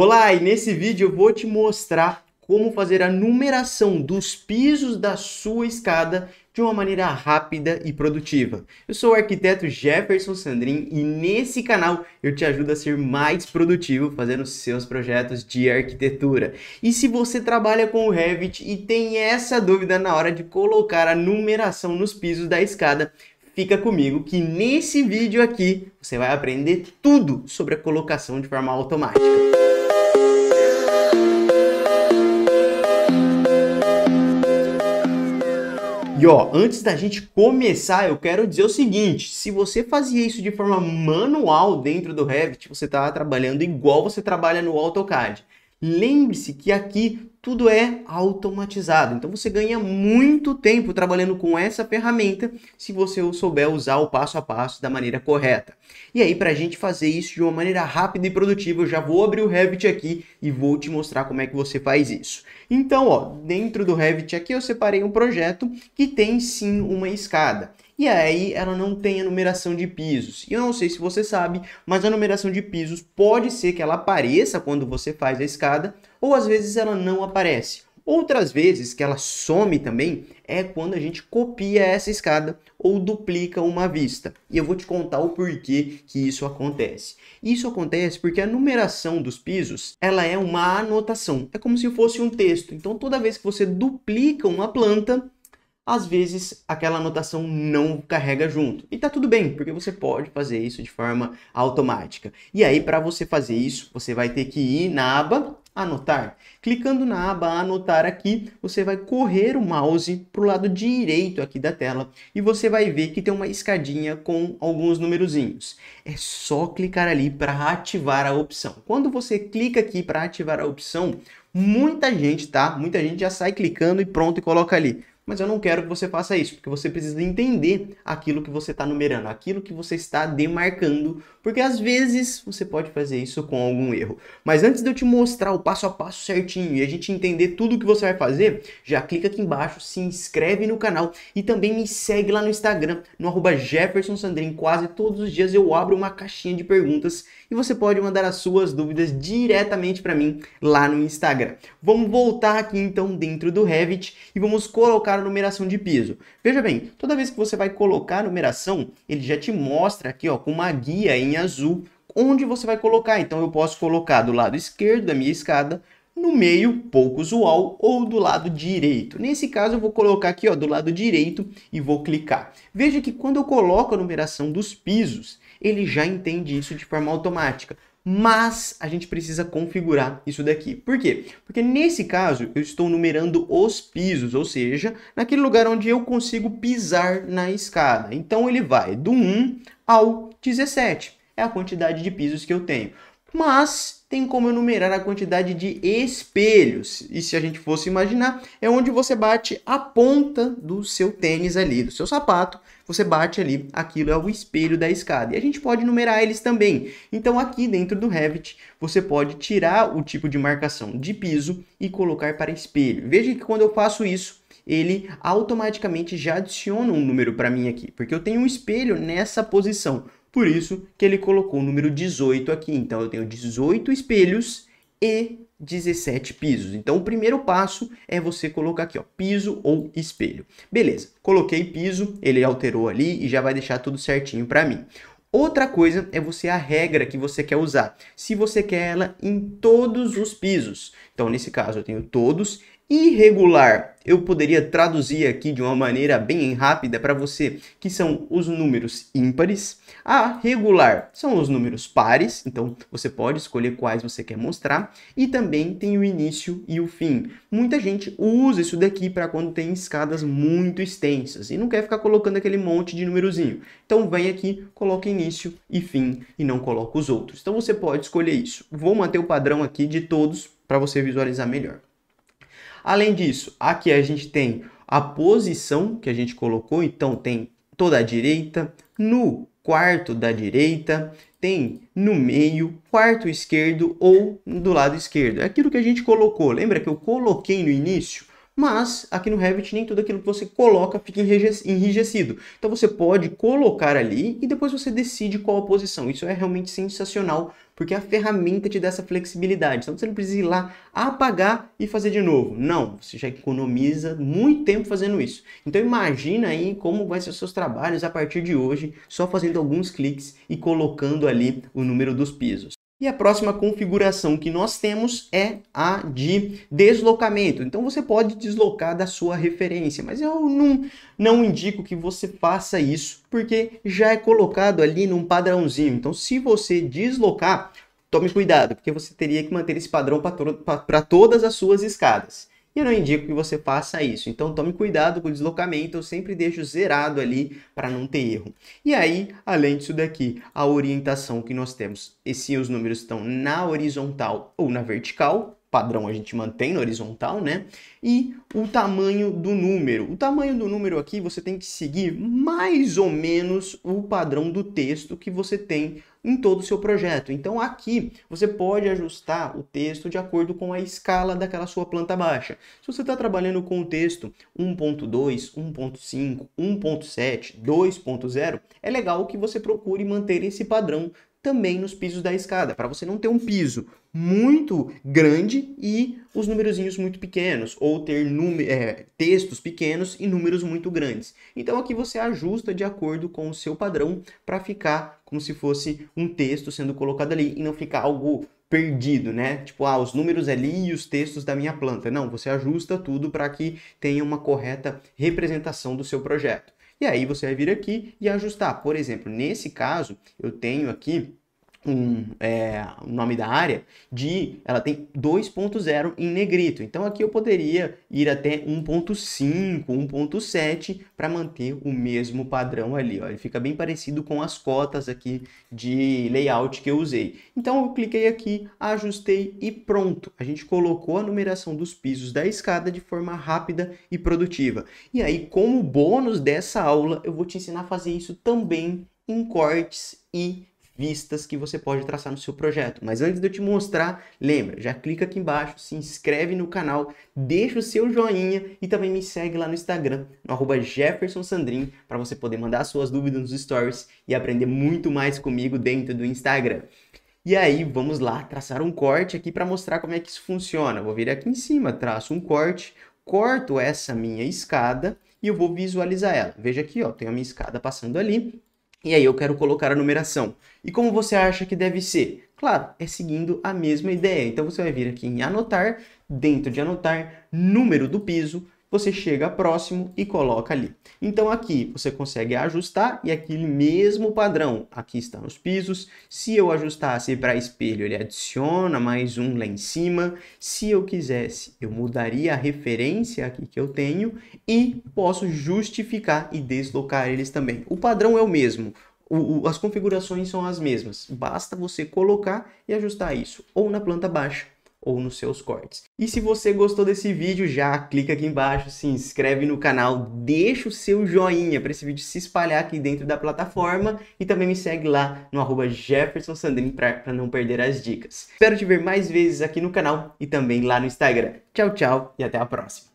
Olá, e nesse vídeo eu vou te mostrar como fazer a numeração dos pisos da sua escada de uma maneira rápida e produtiva. Eu sou o arquiteto Jefferson Sandrin e nesse canal eu te ajudo a ser mais produtivo fazendo seus projetos de arquitetura. E se você trabalha com o Revit e tem essa dúvida na hora de colocar a numeração nos pisos da escada, fica comigo que nesse vídeo aqui você vai aprender tudo sobre a colocação de forma automática. E ó, antes da gente começar, eu quero dizer o seguinte: se você fazia isso de forma manual dentro do Revit, você estava tá trabalhando igual você trabalha no AutoCAD. Lembre-se que aqui tudo é automatizado. Então você ganha muito tempo trabalhando com essa ferramenta se você souber usar o passo a passo da maneira correta. E aí, para a gente fazer isso de uma maneira rápida e produtiva, eu já vou abrir o Revit aqui e vou te mostrar como é que você faz isso. Então, ó, dentro do Revit aqui eu separei um projeto que tem sim uma escada. E aí ela não tem a numeração de pisos. E eu não sei se você sabe, mas a numeração de pisos pode ser que ela apareça quando você faz a escada, ou às vezes ela não aparece. Outras vezes que ela some também é quando a gente copia essa escada ou duplica uma vista. E eu vou te contar o porquê que isso acontece. Isso acontece porque a numeração dos pisos, ela é uma anotação. É como se fosse um texto. Então toda vez que você duplica uma planta, às vezes aquela anotação não carrega junto. E tá tudo bem, porque você pode fazer isso de forma automática. E aí, para você fazer isso, você vai ter que ir na aba anotar. Clicando na aba anotar aqui, você vai correr o mouse para o lado direito aqui da tela e você vai ver que tem uma escadinha com alguns numerozinhos. É só clicar ali para ativar a opção. Quando você clica aqui para ativar a opção, muita gente, tá? Muita gente já sai clicando e pronto e coloca ali mas eu não quero que você faça isso, porque você precisa entender aquilo que você está numerando, aquilo que você está demarcando, porque às vezes você pode fazer isso com algum erro. Mas antes de eu te mostrar o passo a passo certinho e a gente entender tudo que você vai fazer, já clica aqui embaixo, se inscreve no canal e também me segue lá no Instagram, no arroba Jefferson Sandrin. Quase todos os dias eu abro uma caixinha de perguntas e você pode mandar as suas dúvidas diretamente para mim lá no Instagram. Vamos voltar aqui então dentro do Revit e vamos colocar a numeração de piso. Veja bem, toda vez que você vai colocar a numeração, ele já te mostra aqui ó, com uma guia em azul onde você vai colocar. Então eu posso colocar do lado esquerdo da minha escada, no meio, pouco usual, ou do lado direito. Nesse caso, eu vou colocar aqui ó, do lado direito e vou clicar. Veja que quando eu coloco a numeração dos pisos, ele já entende isso de forma automática. Mas a gente precisa configurar isso daqui. Por quê? Porque nesse caso eu estou numerando os pisos, ou seja, naquele lugar onde eu consigo pisar na escada. Então ele vai do 1 ao 17. É a quantidade de pisos que eu tenho mas tem como enumerar a quantidade de espelhos. E se a gente fosse imaginar, é onde você bate a ponta do seu tênis ali, do seu sapato, você bate ali, aquilo é o espelho da escada. E a gente pode numerar eles também. Então aqui dentro do Revit, você pode tirar o tipo de marcação de piso e colocar para espelho. Veja que quando eu faço isso, ele automaticamente já adiciona um número para mim aqui, porque eu tenho um espelho nessa posição. Por isso que ele colocou o número 18 aqui. Então eu tenho 18 espelhos e 17 pisos. Então o primeiro passo é você colocar aqui, ó, piso ou espelho. Beleza, coloquei piso, ele alterou ali e já vai deixar tudo certinho para mim. Outra coisa é você a regra que você quer usar. Se você quer ela em todos os pisos. Então, nesse caso, eu tenho todos irregular. Eu poderia traduzir aqui de uma maneira bem rápida para você, que são os números ímpares. A regular são os números pares, então você pode escolher quais você quer mostrar. E também tem o início e o fim. Muita gente usa isso daqui para quando tem escadas muito extensas e não quer ficar colocando aquele monte de númerozinho. Então vem aqui, coloca início e fim e não coloca os outros. Então você pode escolher isso. Vou manter o padrão aqui de todos para você visualizar melhor. Além disso, aqui a gente tem a posição que a gente colocou, então tem toda a direita, no quarto da direita, tem no meio, quarto esquerdo ou do lado esquerdo. É aquilo que a gente colocou. Lembra que eu coloquei no início? Mas aqui no Revit nem tudo aquilo que você coloca fica enrijecido. Então você pode colocar ali e depois você decide qual a posição. Isso é realmente sensacional, porque a ferramenta te dá essa flexibilidade. Então você não precisa ir lá apagar e fazer de novo. Não, você já economiza muito tempo fazendo isso. Então imagina aí como vai ser os seus trabalhos a partir de hoje, só fazendo alguns cliques e colocando ali o número dos pisos. E a próxima configuração que nós temos é a de deslocamento. Então você pode deslocar da sua referência, mas eu não, não indico que você faça isso, porque já é colocado ali num padrãozinho. Então se você deslocar, tome cuidado, porque você teria que manter esse padrão para to todas as suas escadas e eu não indico que você faça isso. Então tome cuidado com o deslocamento, eu sempre deixo zerado ali para não ter erro. E aí, além disso daqui, a orientação que nós temos, e se os números estão na horizontal ou na vertical, padrão a gente mantém no horizontal, né? E o tamanho do número. O tamanho do número aqui você tem que seguir mais ou menos o padrão do texto que você tem em todo o seu projeto. Então aqui você pode ajustar o texto de acordo com a escala daquela sua planta baixa. Se você está trabalhando com o texto 1.2, 1.5, 1.7, 2.0, é legal que você procure manter esse padrão também nos pisos da escada, para você não ter um piso muito grande e os númerozinhos muito pequenos, ou ter é, textos pequenos e números muito grandes. Então aqui você ajusta de acordo com o seu padrão para ficar como se fosse um texto sendo colocado ali e não ficar algo perdido, né? Tipo, ah, os números ali e os textos da minha planta. Não, você ajusta tudo para que tenha uma correta representação do seu projeto. E aí você vai vir aqui e ajustar. Por exemplo, nesse caso, eu tenho aqui um, é, nome da área de ela tem 2.0 em negrito. Então aqui eu poderia ir até 1.5, 1.7 para manter o mesmo padrão ali. Ó. Ele fica bem parecido com as cotas aqui de layout que eu usei. Então eu cliquei aqui, ajustei e pronto. A gente colocou a numeração dos pisos da escada de forma rápida e produtiva. E aí, como bônus dessa aula, eu vou te ensinar a fazer isso também em cortes e vistas que você pode traçar no seu projeto. Mas antes de eu te mostrar, lembra, já clica aqui embaixo, se inscreve no canal, deixa o seu joinha e também me segue lá no Instagram, no arroba Jefferson Sandrin, para você poder mandar suas dúvidas nos stories e aprender muito mais comigo dentro do Instagram. E aí, vamos lá traçar um corte aqui para mostrar como é que isso funciona. Vou vir aqui em cima, traço um corte, corto essa minha escada e eu vou visualizar ela. Veja aqui, ó, tem a minha escada passando ali. E aí eu quero colocar a numeração. E como você acha que deve ser? Claro, é seguindo a mesma ideia. Então você vai vir aqui em anotar, dentro de anotar, número do piso, você chega próximo e coloca ali. Então aqui você consegue ajustar e aquele mesmo padrão. Aqui estão os pisos. Se eu ajustasse para espelho, ele adiciona mais um lá em cima. Se eu quisesse, eu mudaria a referência aqui que eu tenho e posso justificar e deslocar eles também. O padrão é o mesmo, as configurações são as mesmas, basta você colocar e ajustar isso, ou na planta baixa, ou nos seus cortes. E se você gostou desse vídeo, já clica aqui embaixo, se inscreve no canal, deixa o seu joinha para esse vídeo se espalhar aqui dentro da plataforma e também me segue lá no arroba para não perder as dicas. Espero te ver mais vezes aqui no canal e também lá no Instagram. Tchau, tchau e até a próxima!